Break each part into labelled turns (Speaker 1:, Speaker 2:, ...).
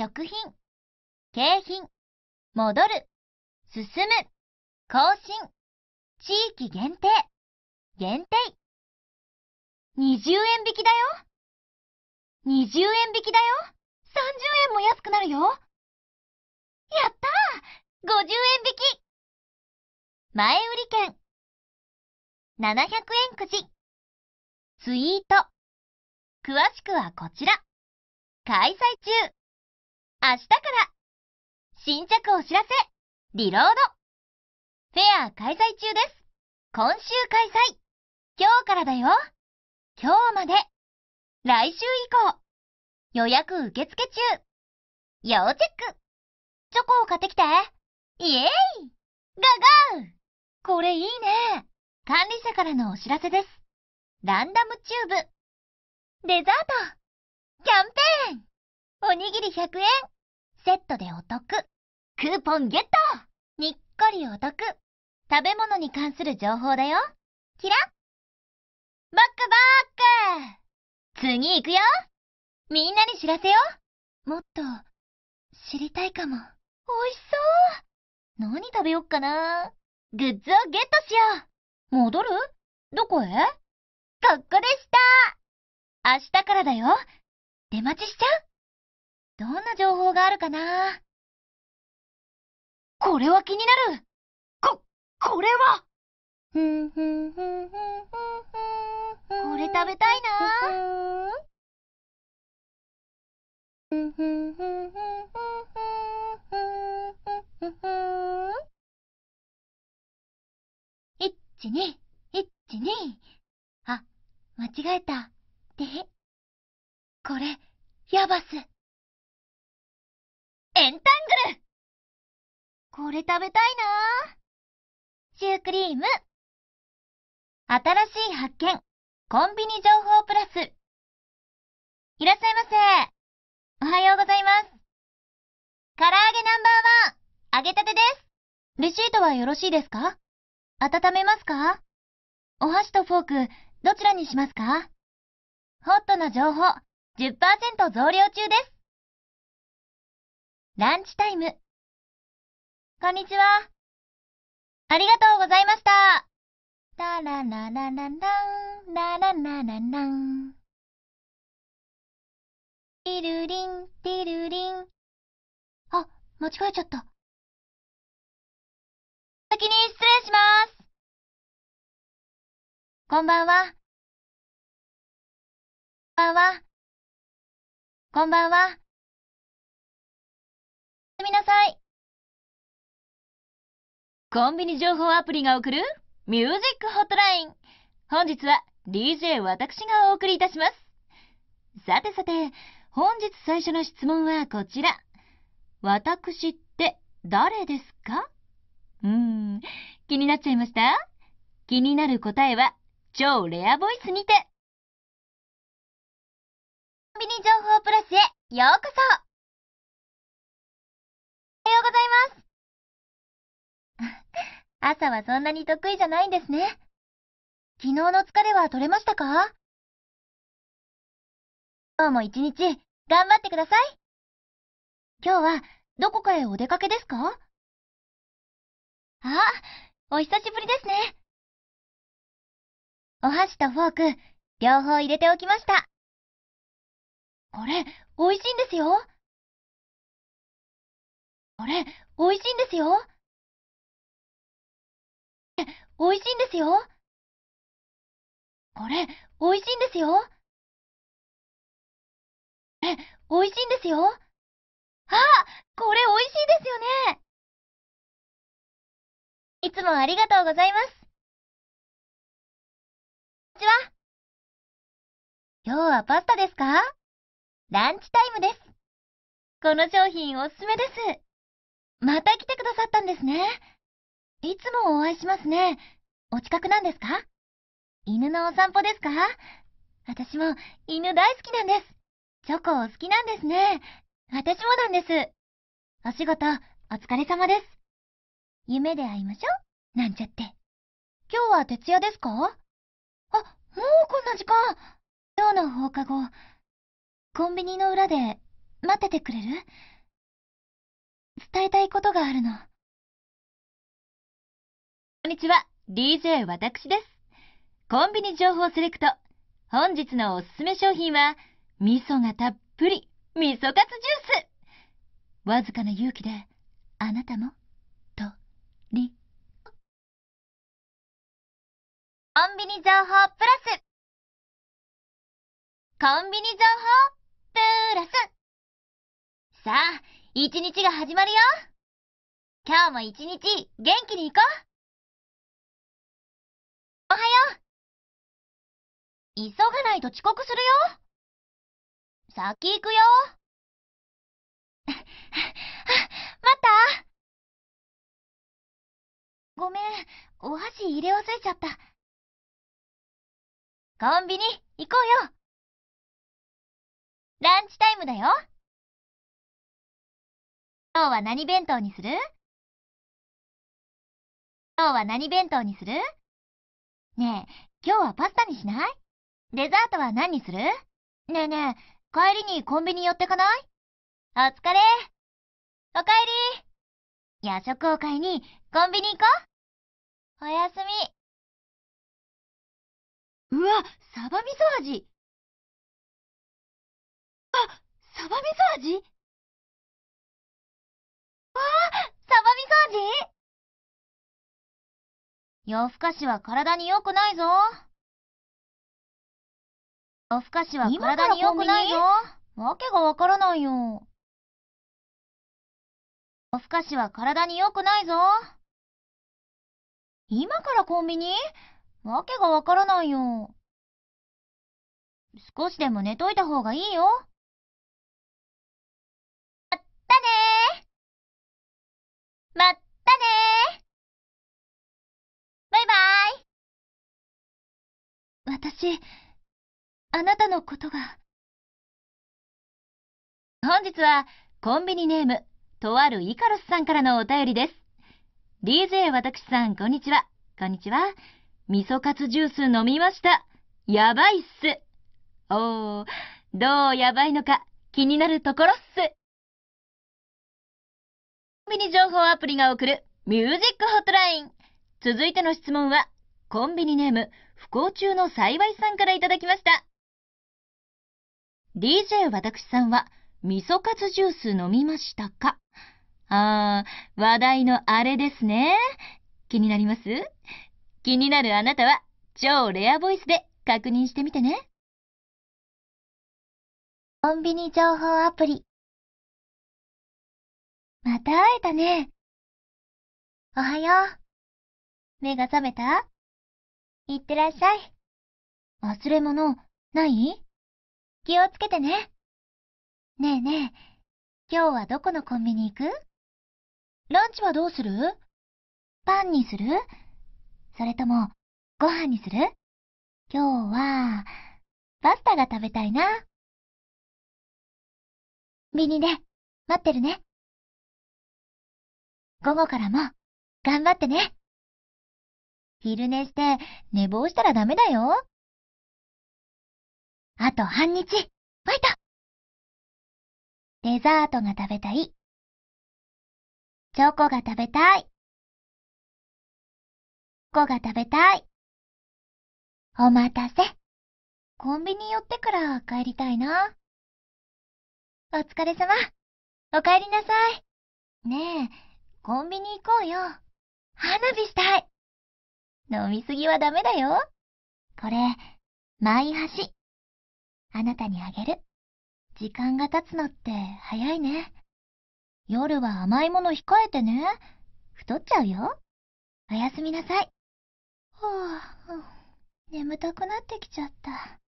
Speaker 1: 食品、景品、戻る、進む、更新、地域限定、限定。20円引きだよ !20 円引きだよ !30 円も安くなるよやったー !50 円引き前売り券700円くじツイート詳しくはこちら開催中明日から新着お知らせリロードフェア開催中です。今週開催今日からだよ今日まで来週以降予約受付中要チェックチョコを買ってきてイエーイガガーこれいいね管理者からのお知らせです。ランダムチューブデザートキャンペーンおにぎり100円セットでお得クーポンゲットにっこりお得食べ物に関する情報だよキラバックバック次行くよみんなに知らせよもっと知りたいかも。美味しそう何食べよっかなグッズをゲットしよう戻るどこへここでした明日からだよ出待ちしちゃうどんな情報があるかなこれは気になるこ、これはこれ食べたいなぁ。1、2、1、2。あ、間違えた。で、これ、ヤバス。エンタングルこれ食べたいなシュークリーム新しい発見コンビニ情報プラスいらっしゃいませおはようございます唐揚げナンバーワン揚げたてですレシートはよろしいですか温めますかお箸とフォーク、どちらにしますかホットな情報、10%増量中です。ランチタイム。こんにちは。ありがとうございました。ララララララン、ラララララン。ティルリン、ティルリン。あ、間違えちゃった。先に失礼します。こんばんは。こんばんは。こんばんは。みなさい。
Speaker 2: コンビニ情報アプリが送るミュージックホットライン。本日は DJ 私がお送りいたします。さてさて、本日最初の質問はこちら。私って誰ですかうーん、気になっちゃいました気になる答えは超レアボイスにて。
Speaker 1: コンビニ情報プラスへようこそようございます。朝はそんなに得意じゃないんですね。昨日の疲れは取れましたか今日も一日頑張ってください。今日はどこかへお出かけですかあ、お久しぶりですね。お箸とフォーク、両方入れておきました。これ、美味しいんですよ。これ、美味しいんですよ。美味しいんですよ。これ、美味しいんですよ。え、美味しいんですよ。あこれ美味しいですよね。いつもありがとうございます。こんにちは。今日はパスタですかランチタイムです。この商品おすすめです。
Speaker 2: また来てくださったんですね。いつもお会いしますね。お近くなんですか犬のお散歩ですか私も犬大好きなんです。チョコお好きなんですね。私もなんです。お仕事、
Speaker 1: お疲れ様です。夢で会いましょう。なんちゃって。今日は徹夜ですかあ、もうこんな時間。今日の放課後、コンビニの裏で待っててくれる伝えたいこ
Speaker 2: とがあるの。こんにちは、DJ 私です。コンビニ情報セレクト。本日のおすすめ商品は、味噌がたっぷり、味噌カツジュースわずかな勇気で、あなたも、と、り。コ
Speaker 1: ンビニ情報プラスコンビニ情報プラスさあ、一日が始まるよ今日も一日元気に行こうおはよう急がないと遅刻するよ先行くよ 待ったごめん、お箸入れ忘れちゃった。コンビニ行こうよランチタイムだよ今日は何弁当にする今日は何弁当にするねえ、今日はパスタにしないデザートは何にするねえねえ、帰りにコンビニ寄ってかないお疲れ。お帰り。夜食を買いにコンビニ行こう。おやすみ。うわ、サバ味噌味。あ、サバ味噌味夜更かしは体に良くないぞ。夜更かしは体に良くないぞ。わけがわからないよ。夜更かしは体に良くないぞ。今からコンビニわけがわからないよ。少しでも寝といた方がいいよ。まったねまったね私、あなたのことが。
Speaker 2: 本日は、コンビニネーム、とあるイカロスさんからのお便りです。DJ 私さん、こんにちは。こんにちは。味噌カツジュース飲みました。やばいっす。おー、どうやばいのか気になるところっす。コンビニ情報アプリが送るミュージックホットライン。続いての質問は、コンビニネーム、不幸中の幸いさんからいただきました。DJ 私さんは、味噌カツジュース飲みましたかあー、話題のあれですね。気になります気になるあなたは、超レアボイスで確認してみてね。
Speaker 1: コンビニ情報アプリ。また会えたね。おはよう。目が覚めたいってらっしゃい。忘れ物、ない気をつけてね。ねえねえ、今日はどこのコンビニ行くランチはどうするパンにするそれとも、ご飯にする今日は、パスタが食べたいな。ミニで、待ってるね。午後からも、頑張ってね。昼寝して寝坊したらダメだよ。あと半日、ファイトデザートが食べたい。チョコが食べたい。コが食べたい。お待たせ。コンビニ寄ってから帰りたいな。お疲れ様。お帰りなさい。ねえ、コンビニ行こうよ。花火したい。飲みすぎはダメだよ。これ、マイ箸。あなたにあげる。時間が経つのって早いね。夜は甘いもの控えてね。太っちゃうよ。おやすみなさい。はぁ、あ、眠たくなってきちゃった。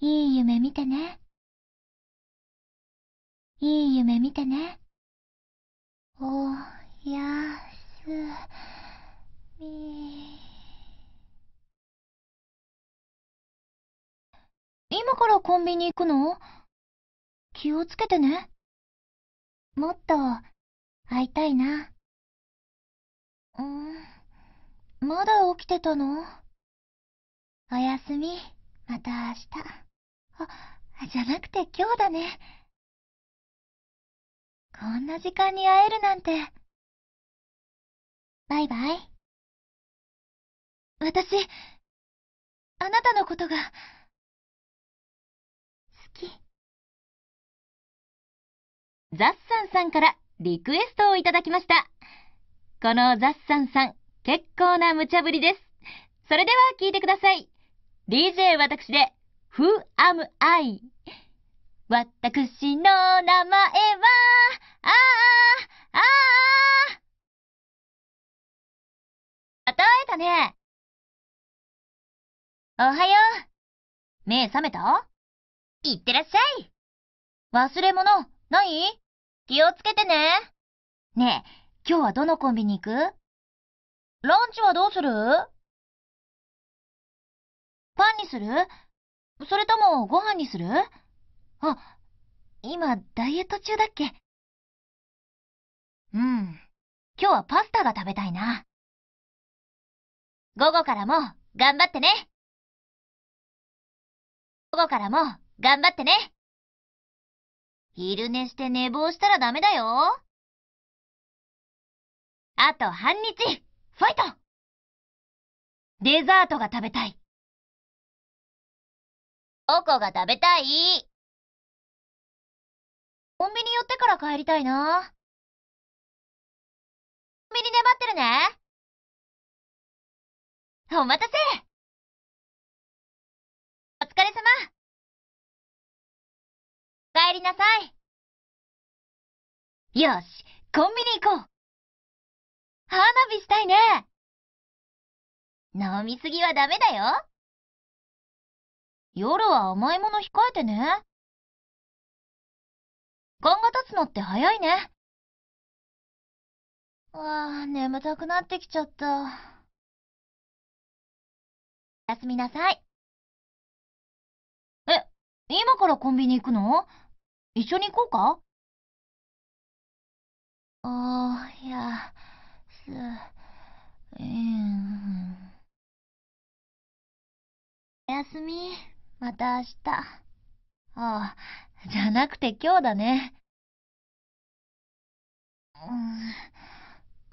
Speaker 1: いい夢見てね。いい夢見てね。おやす。今からコンビニ行くの気をつけてね。もっと、会いたいな。うん、まだ起きてたのおやすみ、また明日。あ、じゃなくて今日だね。こんな時間に会えるなんて。バイバイ。私、あなたのことが、好き。
Speaker 2: ザッサンさんからリクエストをいただきました。このザッサンさん、結構な無茶ぶりです。それでは聞いてください。DJ 私で、Who am I? 私の名前は、ああ、
Speaker 1: ああ。たえたね。おはよう。目覚めたいってらっしゃい。忘れ物、ない気をつけてね。ねえ、今日はどのコンビニ行くランチはどうするパンにするそれともご飯にするあ、今ダイエット中だっけうん。今日はパスタが食べたいな。午後からも頑張ってね午後からも頑張ってね。昼寝して寝坊したらダメだよ。あと半日、ファイトデザートが食べたい。おこが食べたい。コンビニ寄ってから帰りたいな。コンビニで待ってるね。お待たせりなさい。よし、コンビニ行こう。花火したいね。飲みすぎはダメだよ。夜は甘いもの控えてね。勘が立つのって早いね。ああ、眠たくなってきちゃった。おやすみなさい。え、今からコンビニ行くの一緒に行こうかあいや、す、うん。おやすみ。また明日。ああ、じゃなくて今日だね。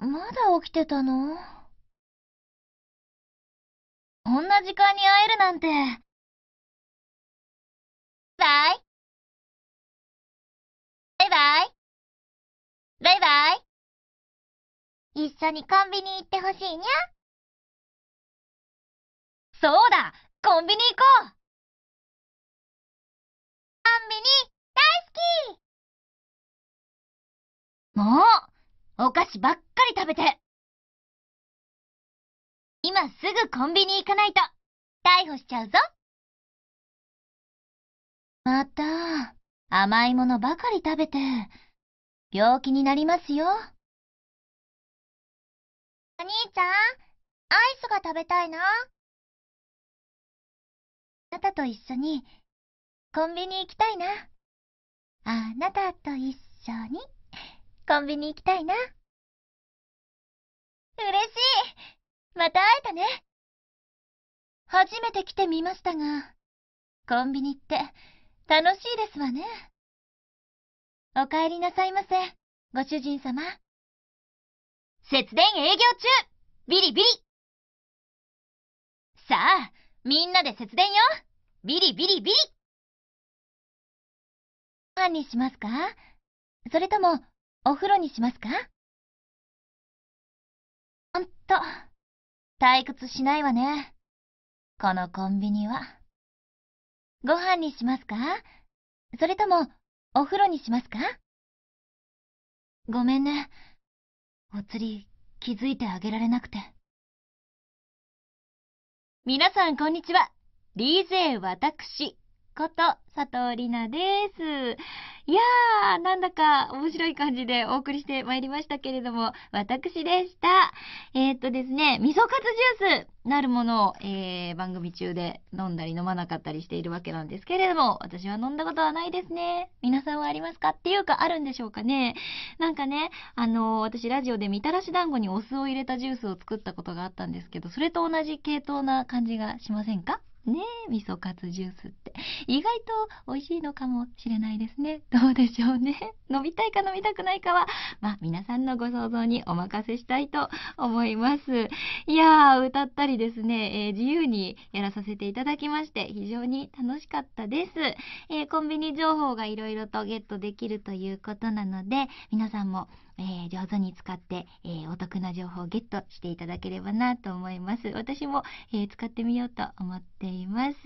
Speaker 1: うん、まだ起きてたのこんな時間に会えるなんて。バイバイバイ。バイバイ。一緒にコンビニ行ってほしいにゃ。そうだコンビニ行こうコンビニ大好きもうお菓子ばっかり食べて今すぐコンビニ行かないと逮捕しちゃうぞまた。甘いものばかり食べて、病気になりますよ。お兄ちゃん、アイスが食べたいな。あなたと一緒に、コンビニ行きたいな。あなたと一緒に、コンビニ行きたいな。嬉しいまた会えたね初めて来てみましたが、コンビニって、楽しいですわね。お帰りなさいませ、ご主人様。節電営業中ビリビリさあ、みんなで節電よビリビリビリご飯にしますかそれとも、お風呂にしますかほんと、退屈しないわね。このコンビニは。ご飯にしますかそれとも、お風呂にしますかごめんね。お釣り、気づいてあげられなくて。
Speaker 2: 皆さん、こんにちは。DJ 私、こと佐藤里奈です。いやー、なんだか面白い感じでお送りしてまいりましたけれども、私でした。えー、っとですね、味噌カツジュースなるものを、えー、番組中で飲んだり飲まなかったりしているわけなんですけれども、私は飲んだことはないですね。皆さんはありますかっていうかあるんでしょうかね。なんかね、あのー、私ラジオでみたらし団子にお酢を入れたジュースを作ったことがあったんですけど、それと同じ系統な感じがしませんかねえ、味噌カツジュースって意外と美味しいのかもしれないですね。どうでしょうね。飲みたいか飲みたくないかは、まあ皆さんのご想像にお任せしたいと思います。いやー、歌ったりですね、えー、自由にやらさせていただきまして非常に楽しかったです。えー、コンビニ情報がいろいろとゲットできるということなので、皆さんもえー、上手に使って、えー、お得な情報をゲットしていただければなと思います。私も、えー、使ってみようと思っています。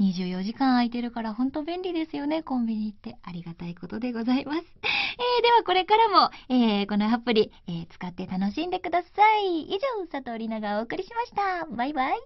Speaker 2: 24時間空いてるから本当便利ですよね、コンビニって。ありがたいことでございます。えー、ではこれからも、えー、このアプリ、えー、使って楽しんでください。以上、佐藤里奈がお送りしました。バイバイ。